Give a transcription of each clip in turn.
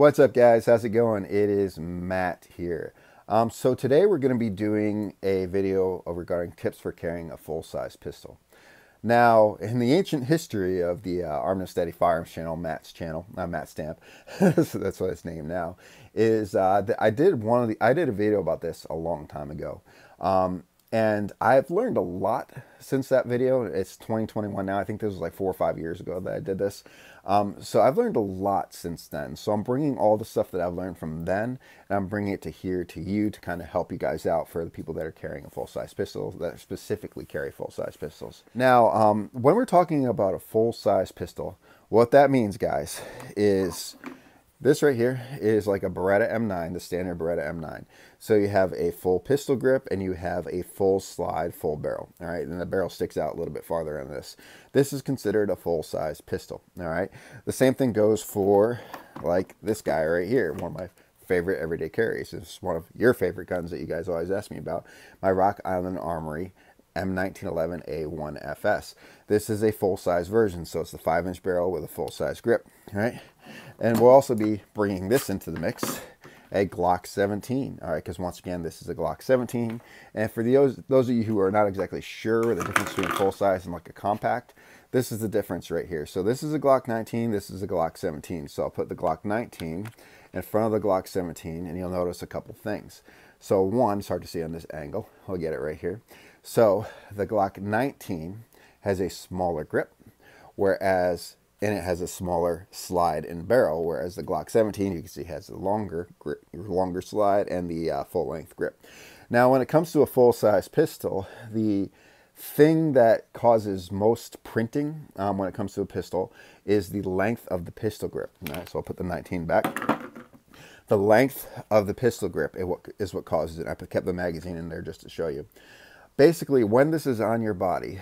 What's up guys? How's it going? It is Matt here. Um, so today we're going to be doing a video regarding tips for carrying a full-size pistol. Now, in the ancient history of the uh, Armed and Steady Firearms channel, Matt's channel, not uh, Matt Stamp, so that's what it's named now, is uh, I did one of the I did a video about this a long time ago, um, and I've learned a lot since that video. It's 2021 now. I think this was like four or five years ago that I did this. Um, so I've learned a lot since then. So I'm bringing all the stuff that I've learned from then, and I'm bringing it to here to you to kind of help you guys out for the people that are carrying a full-size pistol, that specifically carry full-size pistols. Now, um, when we're talking about a full-size pistol, what that means, guys, is this right here is like a Beretta M9, the standard Beretta M9. So you have a full pistol grip and you have a full slide, full barrel, all right? And the barrel sticks out a little bit farther on this. This is considered a full-size pistol, all right? The same thing goes for like this guy right here, one of my favorite everyday carries. It's one of your favorite guns that you guys always ask me about, my Rock Island Armory M1911A1FS. This is a full-size version, so it's the 5-inch barrel with a full-size grip, all right? And we'll also be bringing this into the mix, a Glock 17. All right, because once again, this is a Glock 17. And for those, those of you who are not exactly sure the difference between full size and like a compact, this is the difference right here. So this is a Glock 19, this is a Glock 17. So I'll put the Glock 19 in front of the Glock 17 and you'll notice a couple things. So one, it's hard to see on this angle. I'll get it right here. So the Glock 19 has a smaller grip, whereas and it has a smaller slide and barrel, whereas the Glock 17, you can see, has a longer grip, longer slide and the uh, full-length grip. Now, when it comes to a full-size pistol, the thing that causes most printing um, when it comes to a pistol is the length of the pistol grip. so I'll put the 19 back. The length of the pistol grip is what causes it. I kept the magazine in there just to show you. Basically, when this is on your body,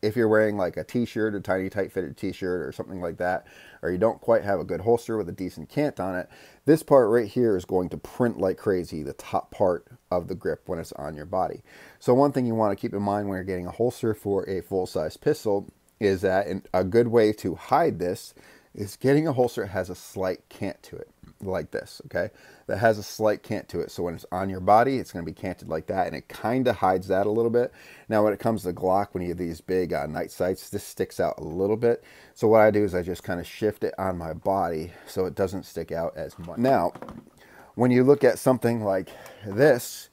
if you're wearing like a t-shirt, a tiny tight fitted t-shirt or something like that, or you don't quite have a good holster with a decent cant on it, this part right here is going to print like crazy, the top part of the grip when it's on your body. So one thing you want to keep in mind when you're getting a holster for a full-size pistol is that a good way to hide this is getting a holster that has a slight cant to it like this, okay? That has a slight cant to it. So when it's on your body, it's going to be canted like that, and it kind of hides that a little bit. Now, when it comes to Glock, when you have these big uh, night sights, this sticks out a little bit. So what I do is I just kind of shift it on my body so it doesn't stick out as much. Now, when you look at something like this,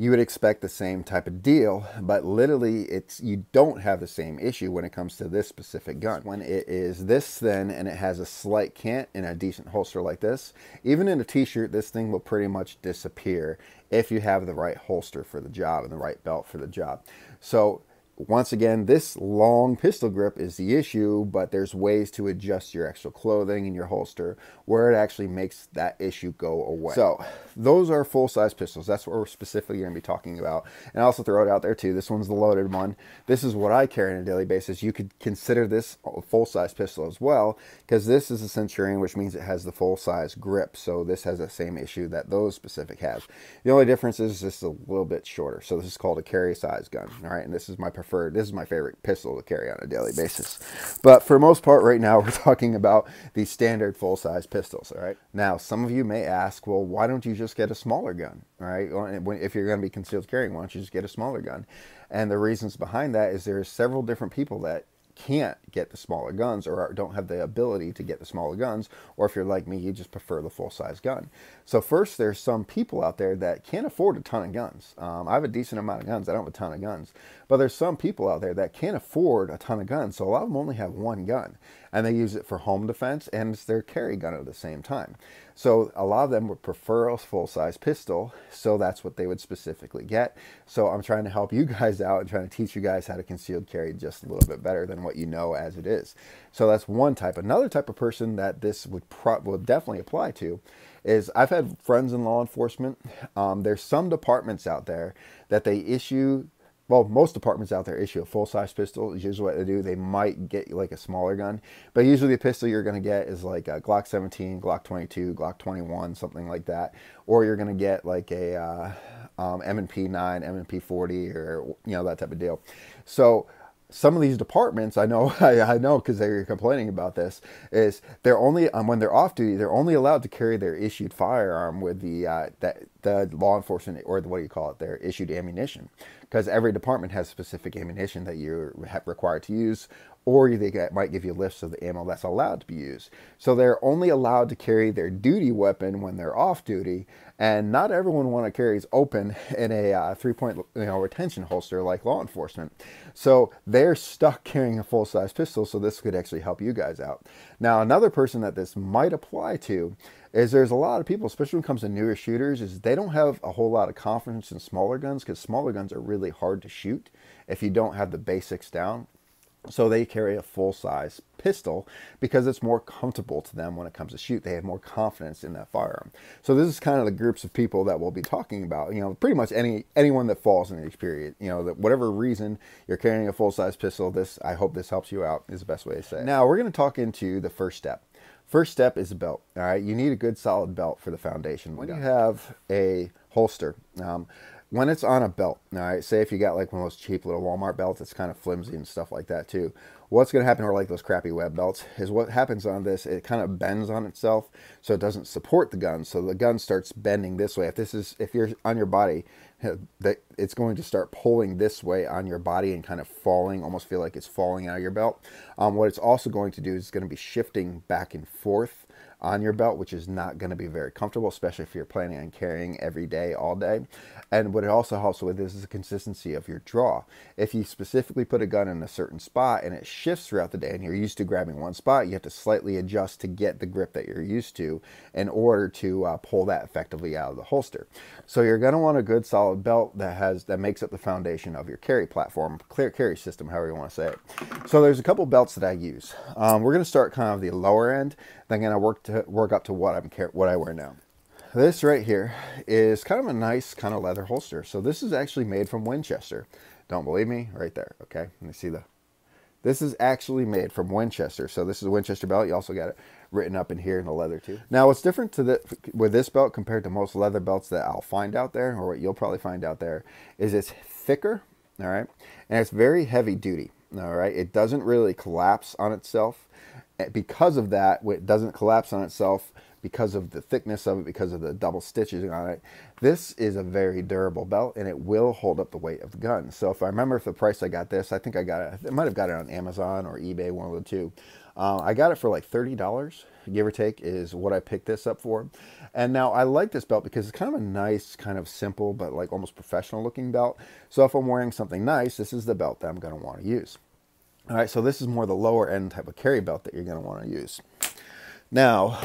you would expect the same type of deal, but literally it's you don't have the same issue when it comes to this specific gun. When it is this thin and it has a slight cant in a decent holster like this, even in a t-shirt, this thing will pretty much disappear if you have the right holster for the job and the right belt for the job. So once again, this long pistol grip is the issue, but there's ways to adjust your actual clothing and your holster where it actually makes that issue go away. So those are full-size pistols. That's what we're specifically going to be talking about. And I also throw it out there too. This one's the loaded one. This is what I carry on a daily basis. You could consider this a full-size pistol as well because this is a Centurion, which means it has the full-size grip. So this has the same issue that those specific have. The only difference is this is a little bit shorter. So this is called a carry size gun. All right. And this is my preferred this is my favorite pistol to carry on a daily basis. But for most part right now, we're talking about the standard full-size pistols, all right? Now, some of you may ask, well, why don't you just get a smaller gun, all right? If you're going to be concealed carrying, why don't you just get a smaller gun? And the reasons behind that is there are several different people that can't get the smaller guns or don't have the ability to get the smaller guns, or if you're like me, you just prefer the full size gun. So, first, there's some people out there that can't afford a ton of guns. Um, I have a decent amount of guns, I don't have a ton of guns, but there's some people out there that can't afford a ton of guns. So, a lot of them only have one gun and they use it for home defense and it's their carry gun at the same time. So a lot of them would prefer a full-size pistol, so that's what they would specifically get. So I'm trying to help you guys out and trying to teach you guys how to concealed carry just a little bit better than what you know as it is. So that's one type. Another type of person that this would would definitely apply to is I've had friends in law enforcement. Um, there's some departments out there that they issue well, most departments out there issue a full size pistol. Is usually what they do. They might get like a smaller gun, but usually the pistol you're going to get is like a Glock 17, Glock 22, Glock 21, something like that, or you're going to get like a uh, um, M&P 9, M&P 40, or you know that type of deal. So some of these departments, I know, I, I know, because they were complaining about this, is they're only um, when they're off duty, they're only allowed to carry their issued firearm with the uh, that the law enforcement or the, what do you call it, their issued ammunition, because every department has specific ammunition that you're required to use or they might give you lists of the ammo that's allowed to be used. So they're only allowed to carry their duty weapon when they're off duty, and not everyone want to carries open in a uh, three-point you know, retention holster like law enforcement. So they're stuck carrying a full-size pistol, so this could actually help you guys out. Now, another person that this might apply to is there's a lot of people, especially when it comes to newer shooters, is they don't have a whole lot of confidence in smaller guns because smaller guns are really hard to shoot if you don't have the basics down. So they carry a full-size pistol because it's more comfortable to them when it comes to shoot. They have more confidence in that firearm. So this is kind of the groups of people that we'll be talking about. You know, pretty much any anyone that falls in the period. You know, that whatever reason you're carrying a full-size pistol, this I hope this helps you out is the best way to say. It. Now we're going to talk into the first step. First step is a belt. All right, you need a good solid belt for the foundation. When you have a holster. Um, when it's on a belt, all right, say if you got like one of those cheap little Walmart belts, it's kind of flimsy and stuff like that too. What's going to happen, or like those crappy web belts, is what happens on this, it kind of bends on itself so it doesn't support the gun. So the gun starts bending this way. If this is, if you're on your body, uh, it's going to start pulling this way on your body and kind of falling, almost feel like it's falling out of your belt. Um, what it's also going to do is it's going to be shifting back and forth on your belt, which is not going to be very comfortable, especially if you're planning on carrying every day, all day. And what it also helps with is the consistency of your draw. If you specifically put a gun in a certain spot and it shifts throughout the day and you're used to grabbing one spot, you have to slightly adjust to get the grip that you're used to in order to uh, pull that effectively out of the holster. So you're going to want a good solid belt that has that makes up the foundation of your carry platform, clear carry system, however you want to say it. So there's a couple belts that I use. Um, we're going to start kind of the lower end. Then I'm gonna work to work up to what I'm what I wear now. This right here is kind of a nice kind of leather holster. So this is actually made from Winchester. Don't believe me? Right there. Okay, let me see the. This is actually made from Winchester. So this is a Winchester belt. You also got it written up in here in the leather too. Now what's different to the with this belt compared to most leather belts that I'll find out there or what you'll probably find out there is it's thicker, all right? And it's very heavy duty, all right? It doesn't really collapse on itself because of that, it doesn't collapse on itself because of the thickness of it, because of the double stitches on it. This is a very durable belt and it will hold up the weight of the gun. So if I remember if the price I got this, I think I got it, I might have got it on Amazon or eBay, one of the two. Uh, I got it for like $30, give or take, is what I picked this up for. And now I like this belt because it's kind of a nice, kind of simple, but like almost professional looking belt. So if I'm wearing something nice, this is the belt that I'm going to want to use. All right, so this is more the lower end type of carry belt that you're gonna wanna use. Now,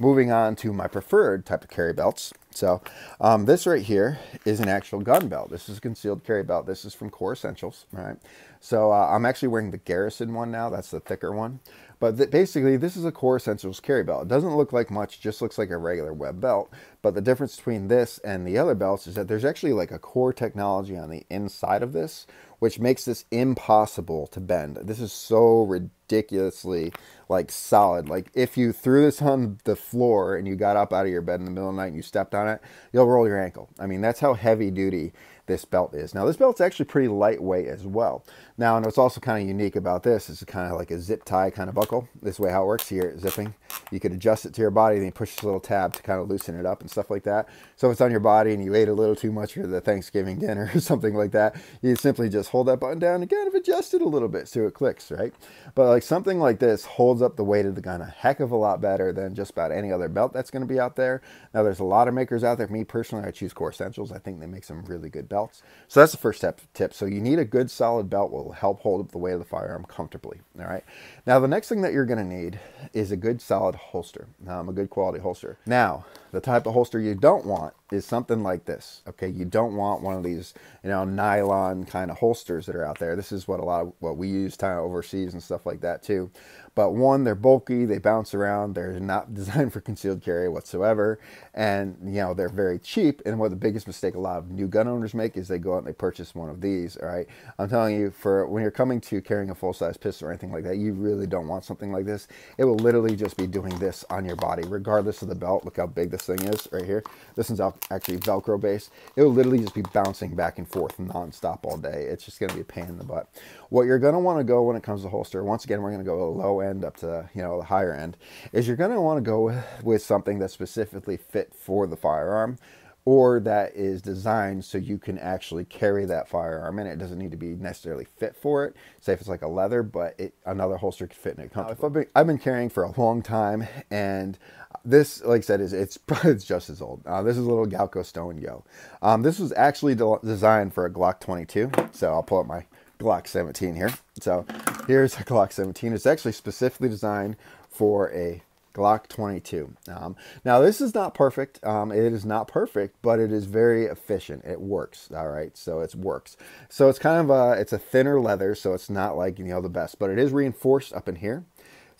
moving on to my preferred type of carry belts. So um, this right here is an actual gun belt. This is a concealed carry belt. This is from Core Essentials, all right? So uh, I'm actually wearing the Garrison one now. That's the thicker one. But th basically, this is a Core Essentials carry belt. It doesn't look like much, just looks like a regular web belt. But the difference between this and the other belts is that there's actually like a core technology on the inside of this, which makes this impossible to bend. This is so ridiculously like solid. Like if you threw this on the floor and you got up out of your bed in the middle of the night and you stepped on it, you'll roll your ankle. I mean, that's how heavy duty this belt is. Now this belt's actually pretty lightweight as well. Now, and what's also kind of unique about this is kind of like a zip tie kind of buckle. This way how it works here, zipping. You could adjust it to your body, then you push this little tab to kind of loosen it up and stuff like that. So if it's on your body and you ate a little too much for the Thanksgiving dinner or something like that, you simply just hold that button down and kind of adjust it a little bit so it clicks, right? But like something like this holds up the weight of the gun a heck of a lot better than just about any other belt that's going to be out there. Now there's a lot of makers out there. Me personally, I choose Core Essentials. I think they make some really good belts belts. So that's the first step tip. So you need a good solid belt will help hold up the weight of the firearm comfortably. All right. Now the next thing that you're going to need is a good solid holster, um, a good quality holster. Now the type of holster you don't want is something like this. Okay. You don't want one of these, you know, nylon kind of holsters that are out there. This is what a lot of what we use time overseas and stuff like that too. But one, they're bulky, they bounce around, they're not designed for concealed carry whatsoever, and you know they're very cheap. And what the biggest mistake a lot of new gun owners make is they go out and they purchase one of these. All right, I'm telling you, for when you're coming to carrying a full size pistol or anything like that, you really don't want something like this. It will literally just be doing this on your body, regardless of the belt. Look how big this thing is right here. This one's actually Velcro based. It will literally just be bouncing back and forth nonstop all day. It's just going to be a pain in the butt. What you're going to want to go when it comes to holster, once again, we're going to go low end up to you know the higher end is you're going to want to go with something that's specifically fit for the firearm or that is designed so you can actually carry that firearm and it doesn't need to be necessarily fit for it say if it's like a leather but it another holster could fit in it comfortably. I've, been, I've been carrying for a long time and this like i said is it's, it's just as old uh, this is a little galco stone yo um, this was actually de designed for a glock 22 so i'll pull up my Glock 17 here. So here's a Glock 17. It's actually specifically designed for a Glock 22. Um, now this is not perfect. Um, it is not perfect, but it is very efficient. It works. All right. So it works. So it's kind of a, it's a thinner leather. So it's not like, you know, the best, but it is reinforced up in here.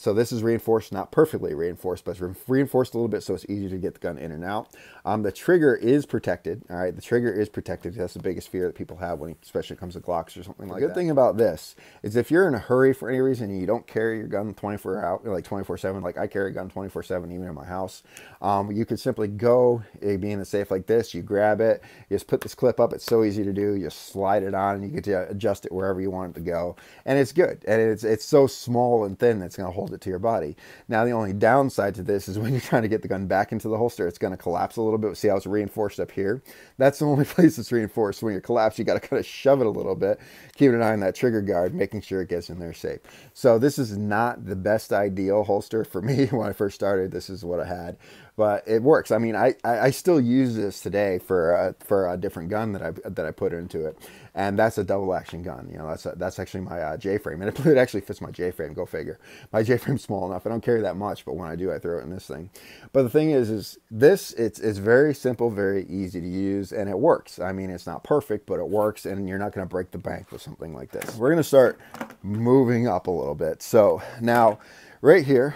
So this is reinforced, not perfectly reinforced, but reinforced a little bit so it's easier to get the gun in and out. Um, the trigger is protected, all right? The trigger is protected. That's the biggest fear that people have when, it, especially it comes to Glocks or something like good that. Good thing about this is if you're in a hurry for any reason and you don't carry your gun 24 out, like 24-7, like I carry a gun 24-7 even in my house, um, you could simply go, it eh, in a safe like this, you grab it, you just put this clip up, it's so easy to do, you slide it on and you get to adjust it wherever you want it to go. And it's good. And it's, it's so small and thin that it's going to hold hold it to your body. Now, the only downside to this is when you're trying to get the gun back into the holster, it's going to collapse a little bit. See how it's reinforced up here? That's the only place it's reinforced. When you're collapsed, you got to kind of shove it a little bit, keeping an eye on that trigger guard, making sure it gets in there safe. So this is not the best ideal holster for me when I first started. This is what I had but it works. I mean, I, I, still use this today for for a different gun that I that I put into it, and that's a double action gun. You know, that's a, that's actually my uh, J-frame, and it, it actually fits my J-frame. Go figure. My J-frame's small enough. I don't carry that much, but when I do, I throw it in this thing. But the thing is, is this it's it's very simple, very easy to use, and it works. I mean, it's not perfect, but it works, and you're not going to break the bank with something like this. We're going to start moving up a little bit. So now, right here,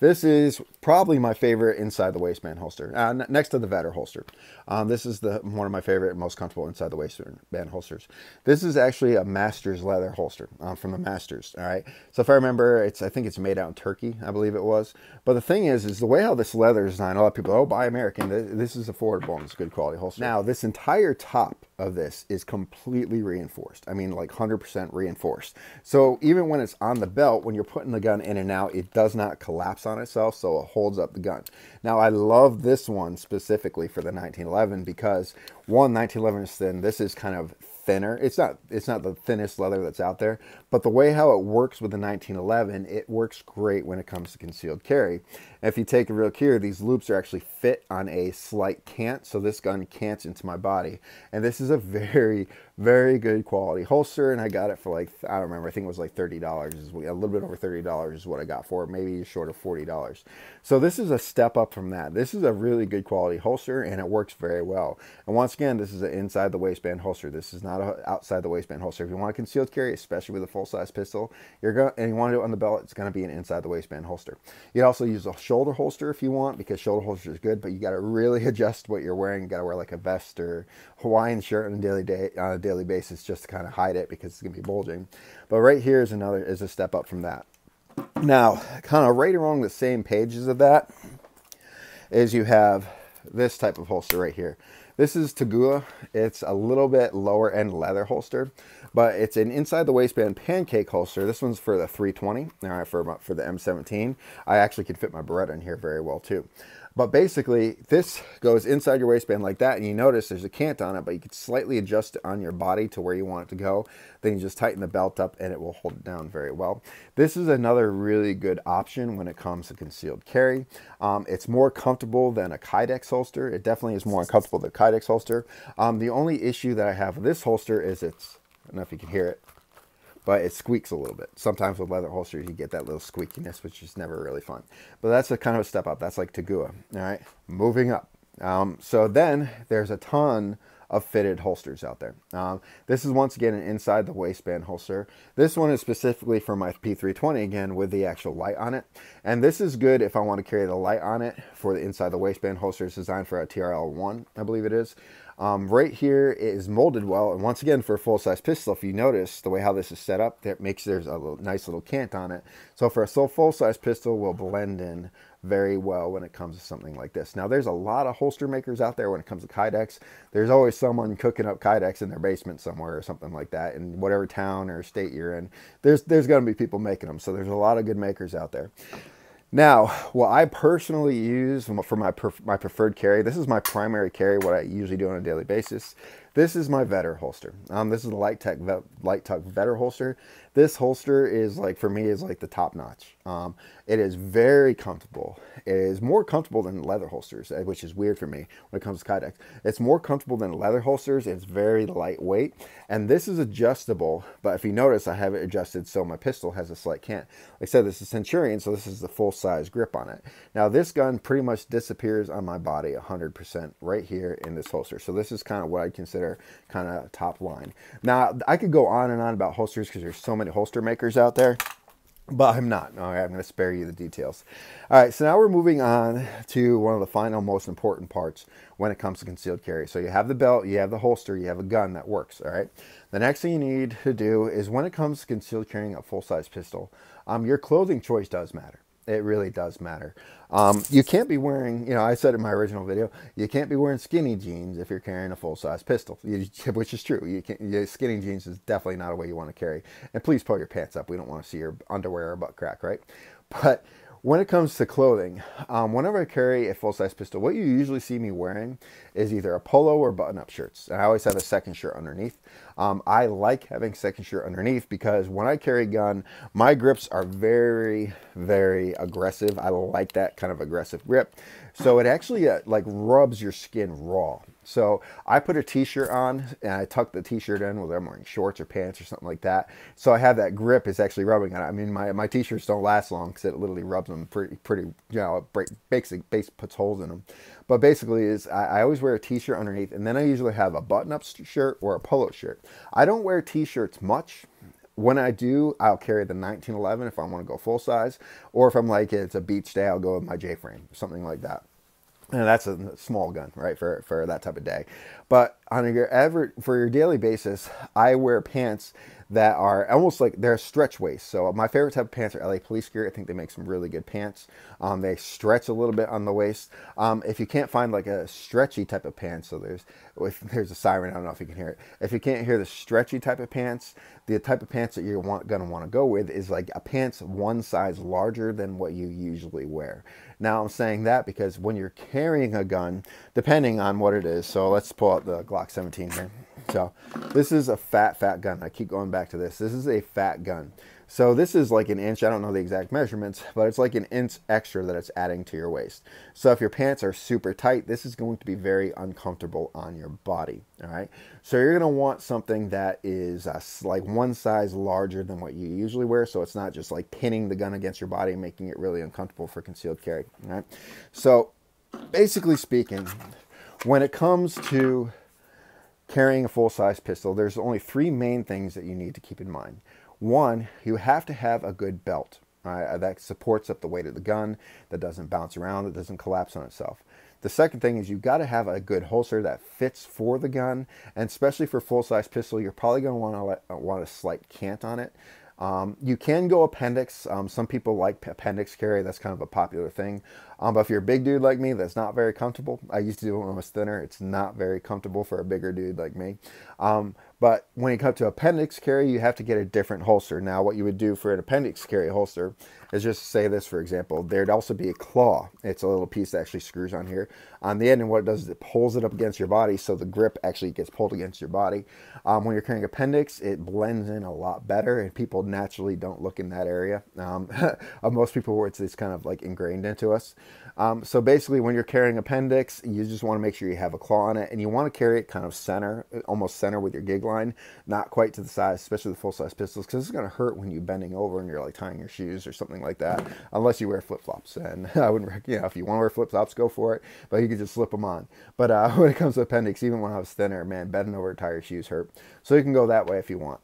this is probably my favorite inside the waistband holster, uh, next to the Vetter holster. Um, this is the one of my favorite and most comfortable inside the waistband holsters. This is actually a Masters leather holster um, from the Masters. All right. So if I remember, it's I think it's made out in Turkey, I believe it was. But the thing is, is the way how this leather is designed. A lot of people, oh, buy American. This is affordable and it's good quality holster. Now this entire top of this is completely reinforced. I mean, like 100% reinforced. So even when it's on the belt, when you're putting the gun in and out, it does not collapse on itself. So holds up the gun. Now, I love this one specifically for the 1911 because one, 1911 is thin. This is kind of thinner. It's not it's not the thinnest leather that's out there, but the way how it works with the 1911, it works great when it comes to concealed carry if you take a real here, these loops are actually fit on a slight cant, so this gun cants into my body. And this is a very, very good quality holster, and I got it for like, I don't remember, I think it was like $30, is a little bit over $30 is what I got for it, maybe short of $40. So this is a step up from that. This is a really good quality holster, and it works very well. And once again, this is an inside the waistband holster. This is not an outside the waistband holster. If you want a concealed carry, especially with a full-size pistol, you're going and you want to do it on the belt, it's going to be an inside the waistband holster. you also use a shoulder holster if you want because shoulder holster is good, but you got to really adjust what you're wearing. You got to wear like a vest or Hawaiian shirt on a daily day on a daily basis just to kind of hide it because it's gonna be bulging. But right here is another is a step up from that. Now, kind of right along the same pages of that is you have this type of holster right here. This is Tagula. It's a little bit lower end leather holster, but it's an inside the waistband pancake holster. This one's for the 320, all right, for, for the M17. I actually can fit my Beretta in here very well too. But basically, this goes inside your waistband like that, and you notice there's a cant on it, but you can slightly adjust it on your body to where you want it to go. Then you just tighten the belt up, and it will hold it down very well. This is another really good option when it comes to concealed carry. Um, it's more comfortable than a Kydex holster. It definitely is more uncomfortable than a Kydex holster. Um, the only issue that I have with this holster is it's, I don't know if you can hear it, but it squeaks a little bit. Sometimes with leather holsters, you get that little squeakiness, which is never really fun. But that's a kind of a step up. That's like Tagua. All right, moving up. Um, so then there's a ton of fitted holsters out there. Um, this is once again an inside the waistband holster. This one is specifically for my P320 again with the actual light on it. And this is good if I want to carry the light on it for the inside the waistband holster. It's designed for a TRL1, I believe it is. Um, right here is molded well. And once again, for a full-size pistol, if you notice the way how this is set up, that makes there's a little, nice little cant on it. So for a full-size pistol, will blend in very well when it comes to something like this. Now, there's a lot of holster makers out there when it comes to Kydex. There's always someone cooking up Kydex in their basement somewhere or something like that in whatever town or state you're in. There's, there's going to be people making them. So there's a lot of good makers out there. Now, what I personally use for my, my preferred carry, this is my primary carry, what I usually do on a daily basis. This is my Vetter holster. Um, this is the Light Tech Light Tuck Vetter holster. This holster is like, for me, is like the top notch. Um, it is very comfortable. It is more comfortable than leather holsters, eh, which is weird for me when it comes to Kydex. It's more comfortable than leather holsters. It's very lightweight. And this is adjustable, but if you notice, I have it adjusted so my pistol has a slight cant. Like I said, this is Centurion, so this is the full-size grip on it. Now, this gun pretty much disappears on my body 100% right here in this holster. So this is kind of what I consider kind of top line. Now, I could go on and on about holsters because there's so many holster makers out there but I'm not. All right, I'm going to spare you the details. All right, so now we're moving on to one of the final most important parts when it comes to concealed carry. So you have the belt, you have the holster, you have a gun that works, all right? The next thing you need to do is when it comes to concealed carrying a full-size pistol, um, your clothing choice does matter. It really does matter. Um, you can't be wearing, you know, I said in my original video, you can't be wearing skinny jeans if you're carrying a full-size pistol, you, which is true. You can skinny jeans is definitely not a way you want to carry. And please pull your pants up. We don't want to see your underwear or butt crack, right? But when it comes to clothing, um, whenever I carry a full-size pistol, what you usually see me wearing is either a polo or button-up shirts. And I always have a second shirt underneath. Um, I like having second shirt underneath because when I carry gun, my grips are very, very aggressive. I like that kind of aggressive grip. So it actually uh, like rubs your skin raw. So I put a t-shirt on and I tuck the t-shirt in, whether I'm wearing shorts or pants or something like that. So I have that grip is actually rubbing on it. I mean, my, my t-shirts don't last long because it literally rubs them pretty, pretty you know, it break, makes it, base puts holes in them. But basically is I, I always wear a t-shirt underneath and then I usually have a button-up shirt or a polo shirt. I don't wear t-shirts much when I do, I'll carry the 1911 if I want to go full size, or if I'm like it's a beach day, I'll go with my J-frame, something like that. And that's a small gun, right, for, for that type of day. But on your ever for your daily basis, I wear pants that are almost like they're stretch waist. So my favorite type of pants are LA Police Gear. I think they make some really good pants. Um, they stretch a little bit on the waist. Um, if you can't find like a stretchy type of pants, so there's if there's a siren. I don't know if you can hear it. If you can't hear the stretchy type of pants, the type of pants that you're want, gonna want to go with is like a pants one size larger than what you usually wear. Now I'm saying that because when you're carrying a gun, depending on what it is, so let's pull out the Glock 17 here. So this is a fat, fat gun. I keep going back to this. This is a fat gun. So this is like an inch, I don't know the exact measurements, but it's like an inch extra that it's adding to your waist. So if your pants are super tight, this is going to be very uncomfortable on your body, all right? So you're gonna want something that is uh, like one size larger than what you usually wear, so it's not just like pinning the gun against your body and making it really uncomfortable for concealed carry, all right? So basically speaking, when it comes to carrying a full-size pistol, there's only three main things that you need to keep in mind. One, you have to have a good belt right, uh, that supports up the weight of the gun, that doesn't bounce around, that doesn't collapse on itself. The second thing is you've got to have a good holster that fits for the gun, and especially for full-size pistol, you're probably going to want to let, uh, want a slight cant on it. Um, you can go appendix. Um, some people like appendix carry. That's kind of a popular thing. Um, but if you're a big dude like me, that's not very comfortable. I used to do it when I was thinner. It's not very comfortable for a bigger dude like me. Um, but when you come to appendix carry, you have to get a different holster. Now, what you would do for an appendix carry holster is just say this, for example, there'd also be a claw. It's a little piece that actually screws on here. On the end, and what it does is it pulls it up against your body, so the grip actually gets pulled against your body. Um, when you're carrying appendix, it blends in a lot better, and people naturally don't look in that area. Um, most people, where it's, it's kind of like ingrained into us. Um, so basically, when you're carrying appendix, you just want to make sure you have a claw on it, and you want to carry it kind of center, almost center with your gig line, not quite to the size, especially the full size pistols, because it's going to hurt when you're bending over and you're like tying your shoes or something like that, unless you wear flip flops. And I wouldn't, you know, if you want to wear flip flops, go for it, but you could just slip them on. But uh, when it comes to appendix, even when I was thinner, man, bending over to tie your shoes hurt. So you can go that way if you want.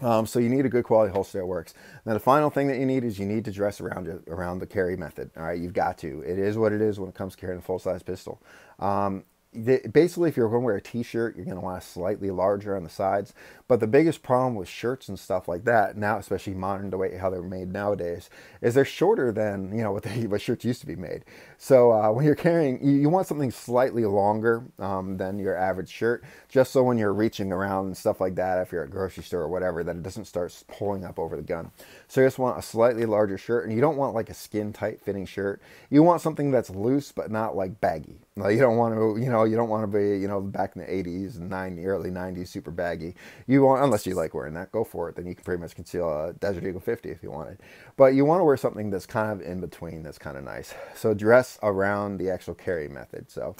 Um, so you need a good quality holster that works. Now the final thing that you need is you need to dress around around the carry method. All right, you've got to. It is what it is when it comes to carrying a full-size pistol. Um, the, basically, if you're going to wear a t-shirt, you're going to want a slightly larger on the sides. But the biggest problem with shirts and stuff like that now, especially modern the way how they're made nowadays, is they're shorter than you know what, they, what shirts used to be made. So uh, when you're carrying, you, you, want something slightly longer um, than your average shirt, just so when you're reaching around and stuff like that, if you're at a grocery store or whatever, that it doesn't start pulling up over the gun. So you just want a slightly larger shirt, and you don't want like a skin tight fitting shirt. You want something that's loose but not like baggy. No, you don't want to, you know, you don't want to be, you know, back in the 80s, '90s, early 90s, super baggy. You want, unless you like wearing that, go for it. Then you can pretty much conceal a Desert Eagle 50 if you wanted. But you want to wear something that's kind of in between that's kind of nice. So dress around the actual carry method. So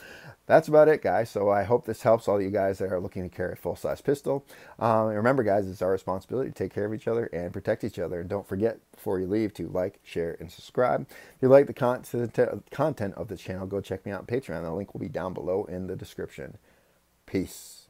that's about it, guys. So I hope this helps all you guys that are looking to carry a full-size pistol. Um, remember, guys, it's our responsibility to take care of each other and protect each other. And don't forget before you leave to like, share, and subscribe. If you like the content, of the channel, go check me out on Patreon. The link will be down below in the description. Peace.